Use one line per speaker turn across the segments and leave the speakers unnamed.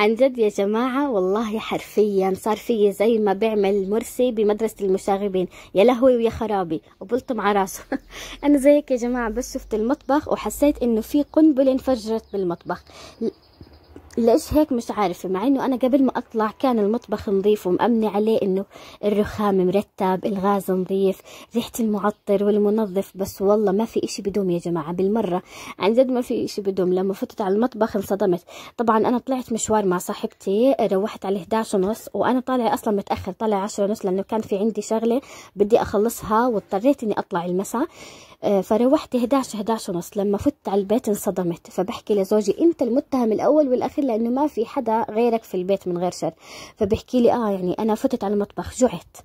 عن جد يا جماعة والله حرفيا صار في زي ما بيعمل مرسي بمدرسة المشاغبين يا لهوي ويا خرابي وبلطم على راسه أنا زيك يا جماعة بس شفت المطبخ وحسيت إنه في قنبلة انفجرت بالمطبخ ليش هيك مش عارفة مع انه انا قبل ما اطلع كان المطبخ نظيف ومأمنة عليه انه الرخام مرتب الغاز نظيف ريحة المعطر والمنظف بس والله ما في اشي بدوم يا جماعة بالمرة عن جد ما في اشي بدوم لما فتت على المطبخ انصدمت طبعا انا طلعت مشوار مع صاحبتي روحت على 11 ونص وانا طالعة اصلا متأخر طالعة 10 ونص لانه كان في عندي شغلة بدي اخلصها واضطريت اني اطلع المساء آه، فروحت 11 11 ونص لما فت على البيت انصدمت فبحكي لزوجي انت المتهم الاول والاخير لانه ما في حدا غيرك في البيت من غير شر فبحكي لي اه يعني انا فتت على المطبخ جعت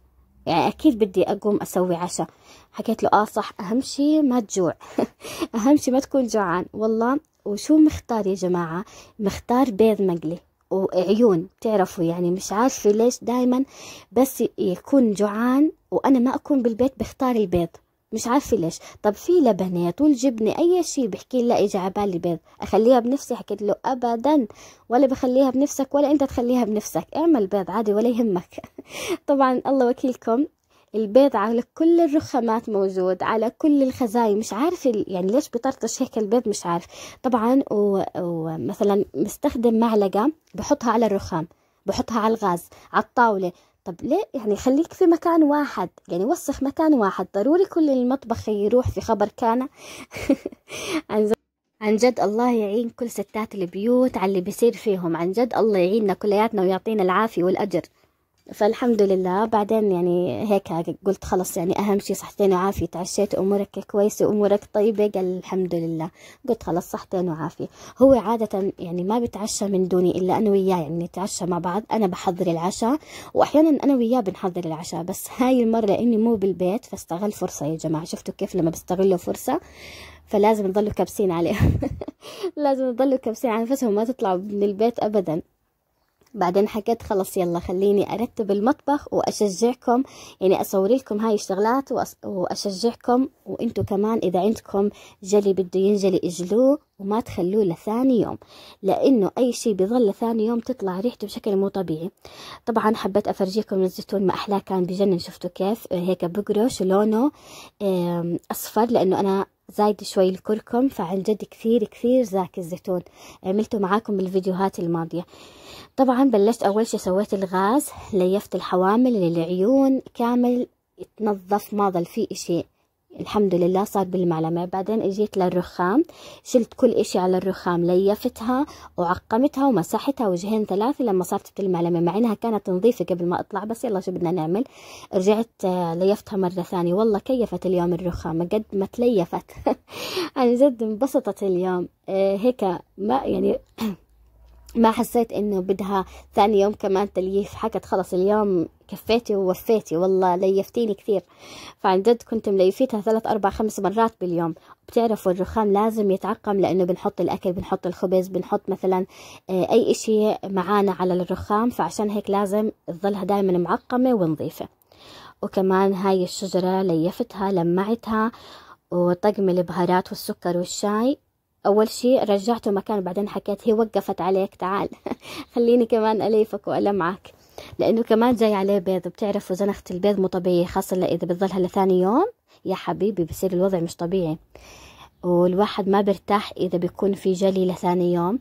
يعني اكيد بدي اقوم اسوي عشاء حكيت له اه صح اهم شيء ما تجوع اهم شيء ما تكون جوعان والله وشو مختار يا جماعه مختار بيض مقلي وعيون بتعرفوا يعني مش عارفة ليش دايما بس يكون جوعان وأنا ما أكون بالبيت بختار البيض مش عارفة ليش طب في لبنات والجبنة أي شيء بحكي لا على بالي بيض أخليها بنفسي حكيت له أبدا ولا بخليها بنفسك ولا أنت تخليها بنفسك اعمل بيض عادي ولا يهمك طبعا الله وكيلكم البيض على كل الرخامات موجود على كل الخزاين مش عارف يعني ليش بطرطش هيك البيض مش عارف طبعا ومثلا مستخدم معلقة بحطها على الرخام بحطها على الغاز على الطاولة طب ليه يعني خليك في مكان واحد يعني وسخ مكان واحد ضروري كل المطبخ يروح في خبر كان عن جد الله يعين كل ستات البيوت على اللي بيصير فيهم عن جد الله يعيننا كلياتنا ويعطينا العافية والأجر فالحمد لله بعدين يعني هيك قلت خلص يعني أهم شيء صحتين وعافية تعشيت أمورك كويسة أمورك طيبة قال الحمد لله قلت خلص صحتين وعافية هو عادة يعني ما بتعشى من دوني إلا أنا وياه يعني نتعشى مع بعض أنا بحضر العشاء وأحيانا أنا وياه بنحضر العشاء بس هاي المرة لأني مو بالبيت فاستغل فرصة يا جماعة شفتوا كيف لما بستغلوا فرصة فلازم نضلوا كابسين عليه لازم نضلوا كابسين على نفسهم ما تطلعوا من البيت أبدا بعدين حكيت خلص يلا خليني ارتب المطبخ واشجعكم يعني اصور لكم هاي الشغلات واشجعكم وانتم كمان اذا عندكم جلي بده ينجلي اجلوه وما تخلوه لثاني يوم لانه اي شيء بيظل لثاني يوم تطلع ريحته بشكل مو طبيعي طبعا حبيت افرجيكم الزيتون ما احلاه كان بجنن شفتوا كيف آه، هيك بقرش لونه اصفر لانه انا زايد شوي الكركم فعن جد كثير كثير زاكي الزيتون عملته آه، معاكم بالفيديوهات الماضية طبعا بلشت اول شي سويت الغاز ليفت الحوامل للعيون كامل تنظف ما ظل فيه اشي الحمد لله صار بالمعلمة بعدين اجيت للرخام شلت كل اشي على الرخام ليفتها وعقمتها ومسحتها وجهين ثلاثة لما صارت بالمعلمة مع انها كانت نظيفة قبل ما اطلع بس يلا شو بدنا نعمل رجعت آه، ليفتها مرة ثانية والله كيفت اليوم الرخامة قد ما تليفت عن جد انبسطت اليوم آه، هيك ما يعني ما حسيت انه بدها ثاني يوم كمان تليف حكت خلص اليوم كفيتي ووفيتي والله ليفتيني كثير فعن جد كنت مليفيتها ثلاث اربع خمس مرات باليوم بتعرفوا الرخام لازم يتعقم لانه بنحط الاكل بنحط الخبز بنحط مثلا آه، اي اشي معانا على الرخام فعشان هيك لازم تظلها دائما معقمة ونظيفة وكمان هاي الشجرة ليفتها لمعتها وطقم البهارات والسكر والشاي أول شيء رجعته مكان بعدين حكيت هي وقفت عليك تعال خليني كمان أليفك وألمعك لأنه كمان جاي عليه بيض بتعرفوا زنخة البيض مو طبيعي خاصة إذا بتظلها لثاني يوم يا حبيبي بصير الوضع مش طبيعي والواحد ما برتاح إذا بيكون في جلي لثاني يوم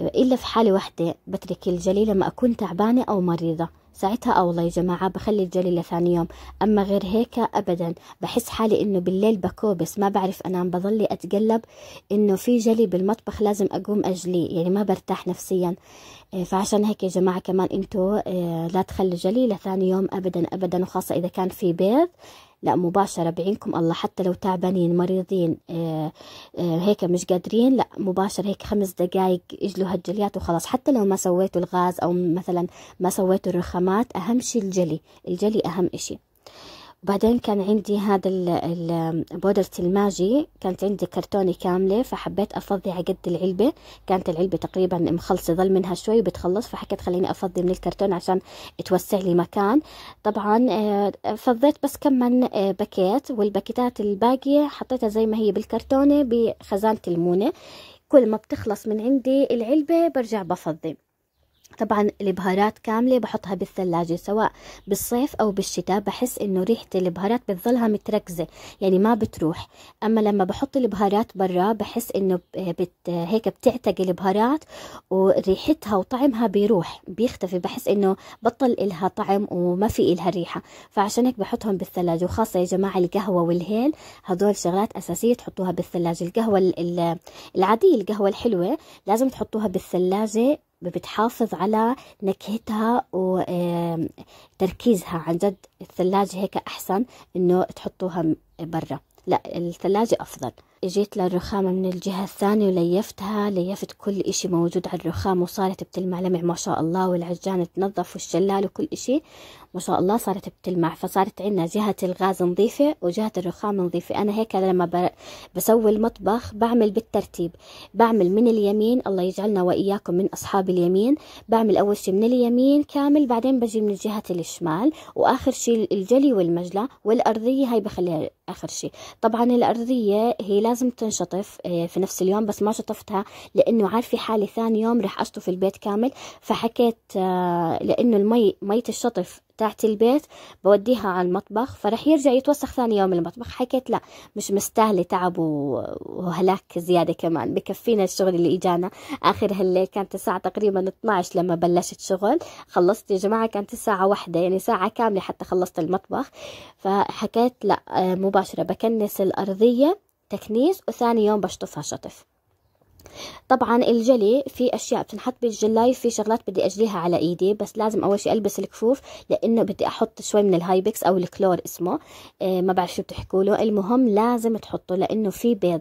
إلا في حالة واحدة بترك الجلي لما أكون تعبانة أو مريضة ساعتها اه والله يا جماعة بخلي الجلي لثاني يوم اما غير هيك ابدا بحس حالي انه بالليل بكوبس ما بعرف انام بظلي اتقلب انه في جلي بالمطبخ لازم اقوم اجليه يعني ما برتاح نفسيا إيه، فعشان هيك يا جماعة كمان انتو إيه، لا تخلي جلي لثاني يوم ابدا ابدا وخاصة اذا كان في بيض لا مباشرة بعينكم الله حتى لو تعبانين مريضين آه، آه، هيك مش قادرين لا مباشرة هيك خمس دقايق اجلوا هالجليات وخلاص حتى لو ما سويتوا الغاز أو مثلا ما سويتوا الرخامات أهم شي الجلي الجلي أهم إشي بعدين كان عندي هذا بودرة الماجي كانت عندي كرتونة كاملة فحبيت أفضي عقد العلبة كانت العلبة تقريبا مخلصة ظل منها شوي وبتخلص فحكيت خليني أفضي من الكرتون عشان توسع لي مكان طبعا آه، فضيت بس كم من آه، باكيت والباكيتات الباقية حطيتها زي ما هي بالكرتونة بخزانة المونة كل ما بتخلص من عندي العلبة برجع بفضي طبعا البهارات كاملة بحطها بالثلاجة سواء بالصيف أو بالشتاء بحس إنه ريحة البهارات بتظلها متركزة يعني ما بتروح أما لما بحط البهارات برا بحس إنه بت هيك بتعتق البهارات وريحتها وطعمها بيروح بيختفي بحس إنه بطل إلها طعم وما في إلها ريحة فعشان هيك بحطهم بالثلاجة وخاصة يا جماعة القهوة والهيل هدول شغلات أساسية تحطوها بالثلاجة القهوة العادية القهوة الحلوة لازم تحطوها بالثلاجة بتحافظ على نكهتها وتركيزها عن جد الثلاجة هيك أحسن إنه تحطوها برا لا الثلاجة أفضل اجيت للرخامة من الجهة الثانية وليفتها ليفت كل اشي موجود على الرخام وصارت بتلمع لمع ما شاء الله والعجان تنظف والشلال وكل اشي ما شاء الله صارت بتلمع فصارت عنا جهة الغاز نظيفة وجهة الرخام نظيفة انا هيك لما بسوي المطبخ بعمل بالترتيب بعمل من اليمين الله يجعلنا واياكم من اصحاب اليمين بعمل اول شي من اليمين كامل بعدين بجي من جهة الشمال واخر شي الجلي والمجلى والارضية هاي بخليها اخر شي طبعا الارضية هي لا لازم تنشطف آه، في نفس اليوم بس ما شطفتها لانه عارفه حالي ثاني يوم رح اشطف البيت كامل فحكيت آه، لانه المي ميه الشطف تاعت البيت بوديها على المطبخ فرح يرجع يتوسخ ثاني يوم المطبخ حكيت لا مش مستاهلة تعب وهلاك زيادة كمان بكفينا الشغل اللي إجانا آخر هالليل كانت الساعة تقريبا 12 لما بلشت شغل خلصت يا جماعة كانت الساعة واحدة يعني ساعة كاملة حتى خلصت المطبخ فحكيت لا آه، مباشرة بكنس الأرضية تكنيس وثاني يوم بشطفها شطف طبعا الجلي في اشياء بتنحط بالجلاي في شغلات بدي اجليها على ايدي بس لازم اول شيء البس الكفوف لانه بدي احط شوي من الهايبكس او الكلور اسمه إيه ما بعرف شو بتحكوا له المهم لازم تحطه لانه في بيض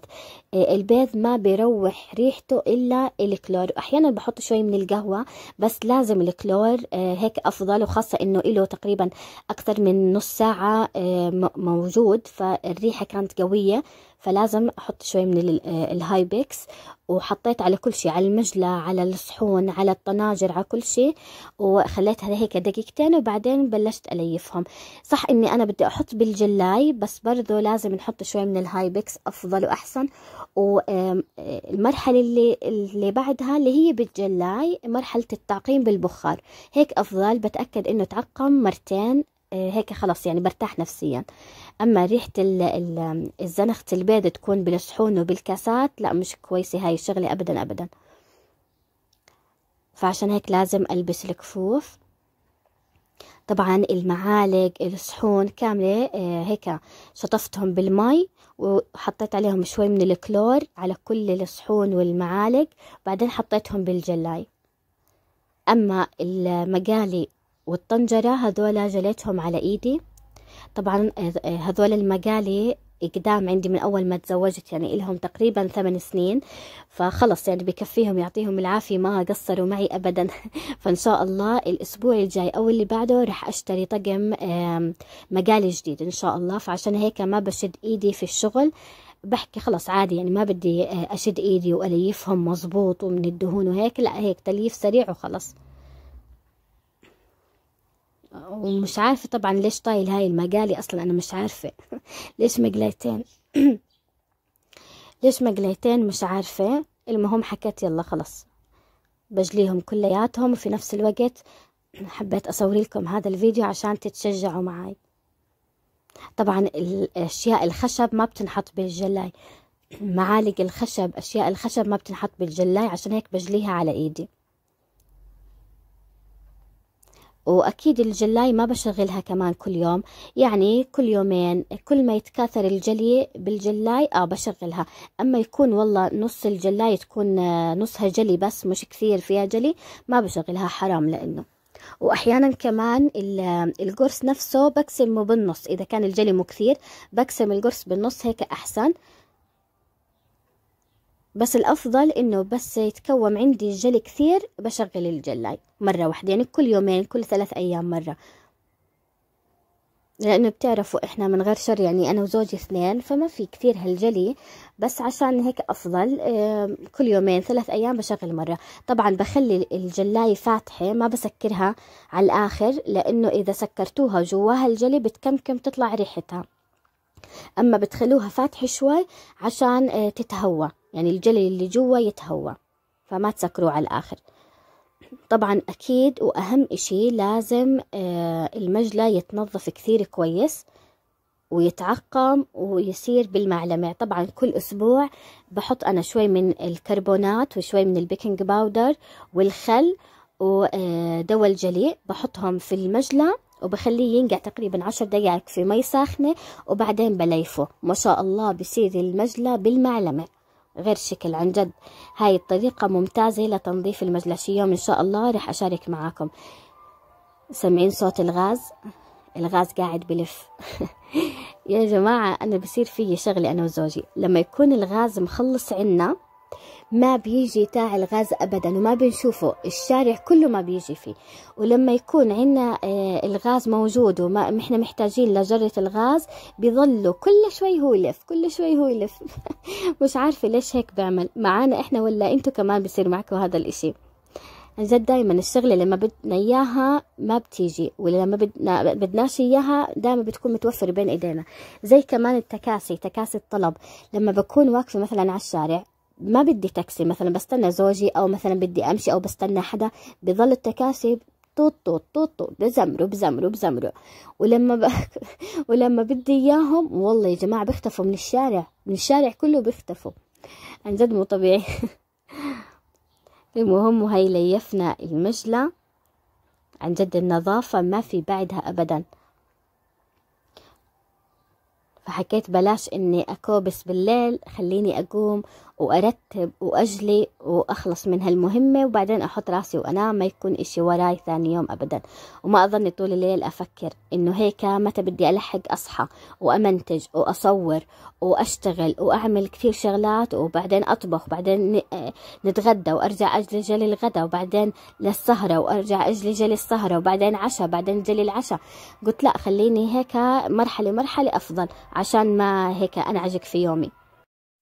إيه البيض ما بيروح ريحته الا الكلور واحيانا بحط شوي من القهوه بس لازم الكلور إيه هيك افضل وخاصه انه له تقريبا اكثر من نص ساعه إيه موجود فالريحه كانت قويه فلازم احط شوي من آه، الهاي بيكس وحطيت على كل شيء على المجلة على الصحون على الطناجر على كل شيء وخليتها هيك دقيقتين وبعدين بلشت أليفهم صح إني أنا بدي أحط بالجلاي بس برضو لازم نحط شوي من الهاي بيكس أفضل وأحسن والمرحلة آه، اللي, اللي بعدها اللي هي بالجلاي مرحلة التعقيم بالبخار هيك أفضل بتأكد إنه تعقم مرتين آه، هيك خلص يعني برتاح نفسيا اما ريحه ال ال الزنخة البيض تكون بالصحون وبالكاسات لا مش كويسه هاي الشغله ابدا ابدا فعشان هيك لازم البس الكفوف طبعا المعالق الصحون كاملة آه، هيك شطفتهم بالمي وحطيت عليهم شوي من الكلور على كل الصحون والمعالق بعدين حطيتهم بالجلاي أما المقالي والطنجرة هذولا جليتهم على إيدي طبعا آه، هذول المقالي قدام عندي من أول ما تزوجت يعني إلهم تقريبا ثمان سنين فخلص يعني بكفيهم يعطيهم العافية ما قصروا معي أبدا فإن شاء الله الأسبوع الجاي أو اللي بعده رح أشتري طقم مقالي جديد إن شاء الله فعشان هيك ما بشد إيدي في الشغل بحكي خلص عادي يعني ما بدي آه، أشد إيدي وأليفهم مظبوط ومن الدهون وهيك لا هيك تليف سريع وخلص ومش عارفة طبعا ليش طايل هاي المقالي أصلا أنا مش عارفة ليش مقلايتين ليش مقلايتين مش عارفة المهم حكيت يلا خلص بجليهم كلياتهم وفي نفس الوقت حبيت أصوري لكم هذا الفيديو عشان تتشجعوا معي طبعا الأشياء الخشب ما بتنحط بالجلاي معالق الخشب أشياء الخشب ما بتنحط بالجلاي عشان هيك بجليها على إيدي واكيد الجلاية ما بشغلها كمان كل يوم يعني كل يومين كل ما يتكاثر الجلي بالجلاي اه بشغلها اما يكون والله نص الجلاية تكون آه، نصها جلي بس مش كثير فيها جلي ما بشغلها حرام لانه واحيانا كمان آه، القرص نفسه بقسمه بالنص اذا كان الجلي مو كثير بقسم القرص بالنص هيك احسن بس الأفضل إنه بس يتكوم عندي الجل كثير بشغل الجلاي مرة واحدة يعني كل يومين كل ثلاث أيام مرة لأنه بتعرفوا إحنا من غير شر يعني أنا وزوجي اثنين فما في كثير هالجلي بس عشان هيك أفضل كل يومين ثلاث أيام بشغل مرة طبعا بخلي الجلاية فاتحة ما بسكرها على الآخر لأنه إذا سكرتوها جواها الجلي بتكمكم تطلع ريحتها أما بتخلوها فاتحة شوي عشان آه، تتهوى يعني الجلي اللي جوا يتهوى فما تسكروه على الآخر طبعا أكيد وأهم إشي لازم آه، المجلى يتنظف كثير كويس ويتعقم ويصير بالمعلمة طبعا كل أسبوع بحط أنا شوي من الكربونات وشوي من البيكنج باودر والخل ودواء آه، الجلي بحطهم في المجلى وبخليه ينقع تقريبا عشر دقائق في مي ساخنة وبعدين بليفه ما شاء الله بصير المجلى بالمعلمة غير شكل عن جد هاي الطريقة ممتازة لتنظيف المجلس يوم إن شاء الله رح أشارك معاكم سمعين صوت الغاز الغاز قاعد بلف يا جماعة أنا بصير فيي شغلة أنا وزوجي لما يكون الغاز مخلص عنا ما بيجي تاع الغاز ابدا وما بنشوفه الشارع كله ما بيجي فيه ولما يكون عندنا آه، الغاز موجود وما احنا محتاجين لجرة الغاز بيظلوا كل شوي هو يلف كل شوي هو يلف مش عارفه ليش هيك بيعمل معانا احنا ولا انتم كمان بصير معكم هذا الاشي عن جد دائما الشغله لما بدنا اياها ما بتيجي ولما بدنا بدناش اياها دائما بتكون متوفره بين ايدينا زي كمان التكاسي تكاسي الطلب لما بكون واقفه مثلا على الشارع ما بدي تاكسي مثلا بستنى زوجي او مثلا بدي امشي او بستنى حدا بضل التكاسي طوط طوط طوط طوط بزمروا بزمروا بزمروا ولما ب... ولما بدي اياهم والله يا جماعه بيختفوا من الشارع من الشارع كله بيختفوا عن جد مو طبيعي المهم وهي ليفنا المجلة عن جد النظافة ما في بعدها أبدا فحكيت بلاش إني أكوبس بالليل خليني أقوم وأرتب وأجلي وأخلص من هالمهمة وبعدين أحط راسي وأنام ما يكون إشي وراي ثاني يوم أبدا وما أظن طول الليل أفكر إنه هيك متى بدي ألحق أصحى وأمنتج وأصور وأشتغل وأعمل كثير شغلات وبعدين أطبخ وبعدين نتغدى وأرجع أجلي جلي الغدا وبعدين للسهرة وأرجع أجلي جلي السهرة وبعدين عشاء بعدين جلي العشاء قلت لا خليني هيك مرحلة مرحلة أفضل عشان ما هيك أنعجك في يومي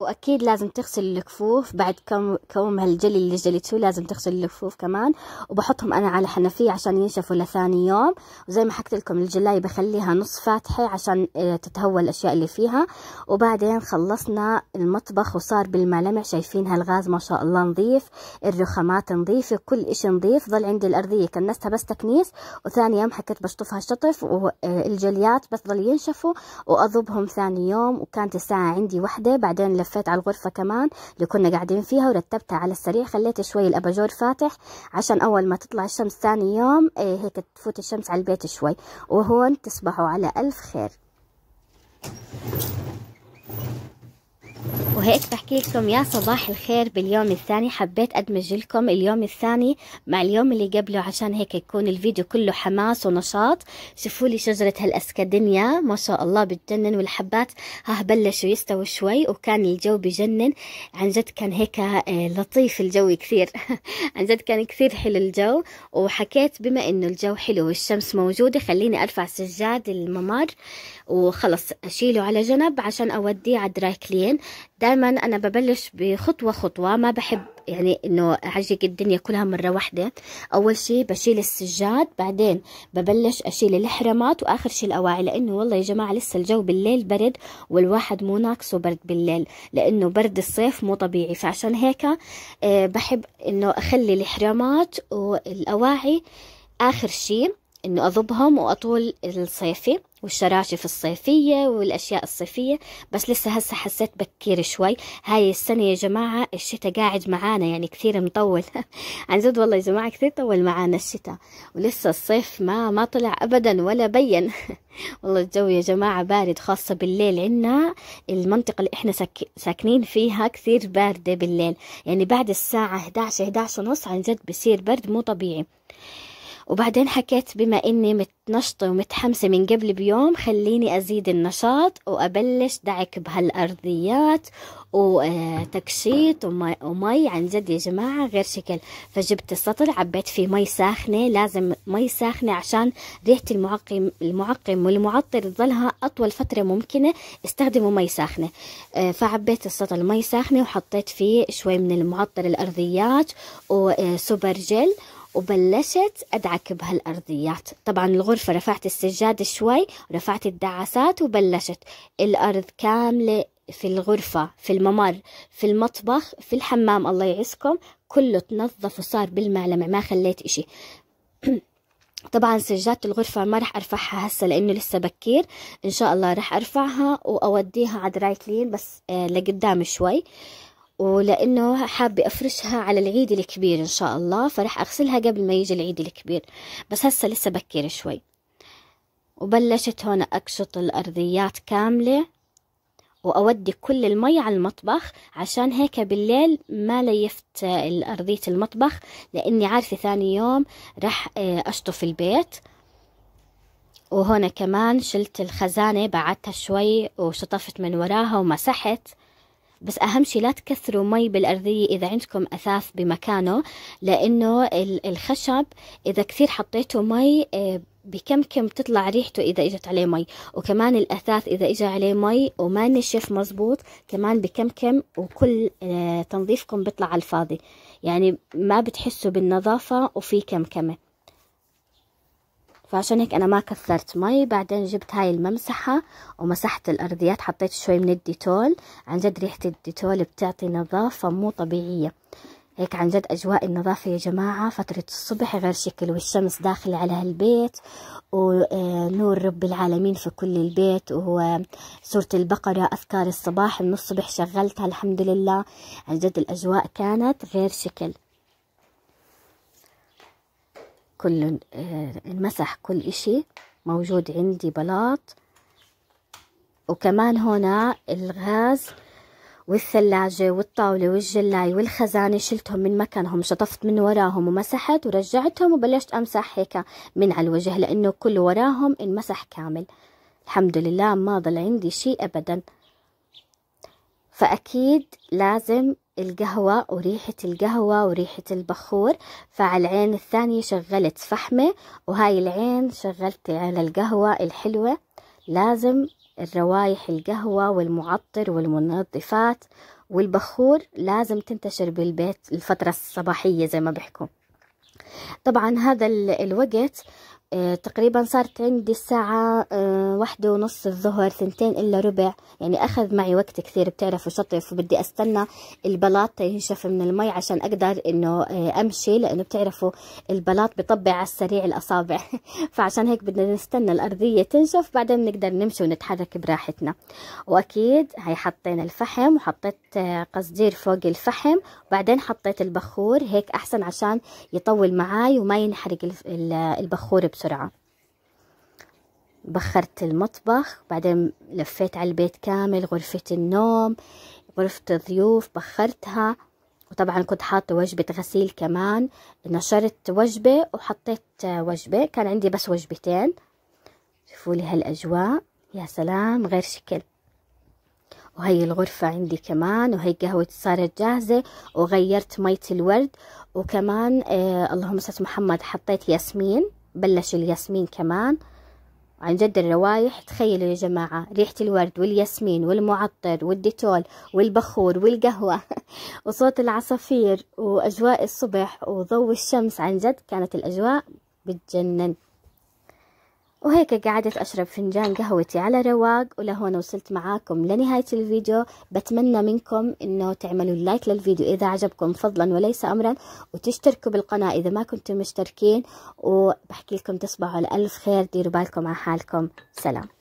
واكيد لازم تغسل الكفوف بعد كم كوم هالجلي اللي جليته لازم تغسل الكفوف كمان وبحطهم انا على حنفيه عشان ينشفوا لثاني يوم وزي ما حكيت لكم الجلايه بخليها نص فاتحه عشان آه، تتهوى الاشياء اللي فيها وبعدين خلصنا المطبخ وصار بالملمع شايفين هالغاز ما شاء الله نظيف الرخامات نظيفه كل اشي نظيف ظل عندي الارضيه كنستها بس تكنيس وثاني يوم حكيت بشطفها شطف والجليات آه، بس ضل ينشفوا واضبهم ثاني يوم وكانت الساعه عندي واحده بعدين لف لفيت على الغرفة كمان اللي كنا قاعدين فيها ورتبتها على السريع خليت شوي الأباجور فاتح عشان أول ما تطلع الشمس ثاني يوم إيه هيك تفوت الشمس على البيت شوي وهون تصبحوا على ألف خير وهيك بحكي لكم يا صباح الخير باليوم الثاني حبيت أدمج لكم اليوم الثاني مع اليوم اللي قبله عشان هيك يكون الفيديو كله حماس ونشاط شوفوا لي شجرة هالأسكادينيا ما شاء الله بتجنن والحبات ها بلشوا يستووا شوي وكان الجو بجنن عن جد كان هيك آه، لطيف الجو كثير عن جد كان كثير حلو الجو وحكيت بما إنه الجو حلو والشمس موجودة خليني أرفع سجاد الممر وخلص اشيله على جنب عشان اوديه على دراي كلين دائما انا ببلش بخطوه خطوه ما بحب يعني انه اعجق الدنيا كلها مره واحده اول شيء بشيل السجاد بعدين ببلش اشيل الحرامات واخر شيء الاواعي لانه والله يا جماعه لسه الجو بالليل برد والواحد مو ناقصه برد بالليل لانه برد الصيف مو طبيعي فعشان هيك آه، بحب انه اخلي الحرامات والاواعي اخر شيء انه اضبهم واطول الصيفي والشراشف الصيفية والأشياء الصيفية بس لسه هسه حسيت بكير شوي هاي السنة يا جماعة الشتاء قاعد معانا يعني كثير مطول عن جد والله يا جماعة كثير طول معانا الشتاء ولسه الصيف ما ما طلع أبدا ولا بين والله الجو يا جماعة بارد خاصة بالليل عنا المنطقة اللي احنا ساك... ساكنين فيها كثير باردة بالليل يعني بعد الساعة 11 11 ونص عن جد بصير برد مو طبيعي وبعدين حكيت بما اني متنشطه ومتحمسه من قبل بيوم خليني ازيد النشاط وابلش دعك بهالارضيات وتكشيط ومي عن جد يا جماعه غير شكل فجبت السطل عبيت فيه مي ساخنه لازم مي ساخنه عشان ريحه المعقم المعقم والمعطر تظلها اطول فتره ممكنه استخدموا مي ساخنه آه، فعبيت السطل مي ساخنه وحطيت فيه شوي من المعطر الارضيات وسوبر آه، جل وبلشت أدعك بهالأرضيات طبعا الغرفة رفعت السجادة شوي رفعت الدعاسات وبلشت الأرض كاملة في الغرفة في الممر في المطبخ في الحمام الله يعزكم كله تنظف وصار بالمعلمة ما خليت إشي طبعا سجادة الغرفة ما رح أرفعها هسا لأنه لسه بكير إن شاء الله رح أرفعها وأوديها على دراي كلين بس آه، لقدام شوي ولانه حابه افرشها على العيد الكبير ان شاء الله فرح اغسلها قبل ما يجي العيد الكبير بس هسه لسه بكير شوي وبلشت هون اقشط الارضيات كامله واودي كل المي على المطبخ عشان هيك بالليل ما ليفت ارضيه المطبخ لاني عارفه ثاني يوم راح آه، اشطف البيت وهنا كمان شلت الخزانة بعدتها شوي وشطفت من وراها ومسحت بس أهم شيء لا تكثروا مي بالأرضية إذا عندكم أثاث بمكانه لأنه الخشب إذا كثير حطيتوا مي آه، بكم كم تطلع ريحته إذا إجت عليه مي وكمان الأثاث إذا إجى عليه مي وما نشف مزبوط كمان بكم كم وكل آه، تنظيفكم بيطلع على الفاضي يعني ما بتحسوا بالنظافة وفي كم كمه فعشان هيك انا ما كثرت مي بعدين جبت هاي الممسحة ومسحت الارضيات حطيت شوي من الديتول عن جد ريحة الديتول بتعطي نظافة مو طبيعية هيك عن جد أجواء النظافة يا جماعة فترة الصبح غير شكل والشمس داخلة على هالبيت ونور آه، رب العالمين في كل البيت وهو سورة البقرة أذكار الصباح من الصبح شغلتها الحمد لله عن جد الأجواء كانت غير شكل كل آه، المسح كل إشي موجود عندي بلاط وكمان هنا الغاز والثلاجة والطاولة والجلاي والخزانة شلتهم من مكانهم شطفت من وراهم ومسحت ورجعتهم وبلشت أمسح هيك من على الوجه لأنه كل وراهم انمسح كامل الحمد لله ما ضل عندي شيء أبدا فأكيد لازم القهوة وريحة القهوة وريحة البخور فعلى العين الثانية شغلت فحمة وهاي العين شغلت على القهوة الحلوة لازم الروايح القهوة والمعطر والمنظفات والبخور لازم تنتشر بالبيت الفترة الصباحية زي ما بحكوا طبعا هذا الوقت آه، تقريبا صارت عندي الساعة آه، واحدة ونص الظهر ثنتين إلا ربع يعني أخذ معي وقت كثير بتعرفوا شطف وبدي أستنى البلاط ينشف من المي عشان أقدر إنه آه، أمشي لأنه بتعرفوا البلاط بطبع على السريع الأصابع فعشان هيك بدنا نستنى الأرضية تنشف بعدين بنقدر نمشي ونتحرك براحتنا وأكيد هي حطينا الفحم وحطيت قصدير فوق الفحم وبعدين حطيت البخور هيك أحسن عشان يطول معاي وما ينحرق البخور بسرعة بسرعة بخرت المطبخ بعدين لفيت على البيت كامل غرفة النوم غرفة الضيوف بخرتها وطبعا كنت حاطة وجبة غسيل كمان نشرت وجبة وحطيت وجبة كان عندي بس وجبتين شوفوا لي هالأجواء يا سلام غير شكل وهي الغرفة عندي كمان وهي قهوتي صارت جاهزة وغيرت مية الورد وكمان آه اللهم صل محمد حطيت ياسمين بلش الياسمين كمان عن جد الروايح تخيلوا يا جماعة ريحة الورد والياسمين والمعطر والديتول والبخور والقهوة وصوت العصافير وأجواء الصبح وضوء الشمس عن جد كانت الأجواء بتجنن وهيك قعدت أشرب فنجان قهوتي على رواق ولهون وصلت معاكم لنهاية الفيديو بتمنى منكم إنه تعملوا لايك للفيديو إذا عجبكم فضلا وليس أمرا وتشتركوا بالقناة إذا ما كنتم مشتركين وبحكي لكم تصبحوا الألف خير ديروا بالكم على حالكم سلام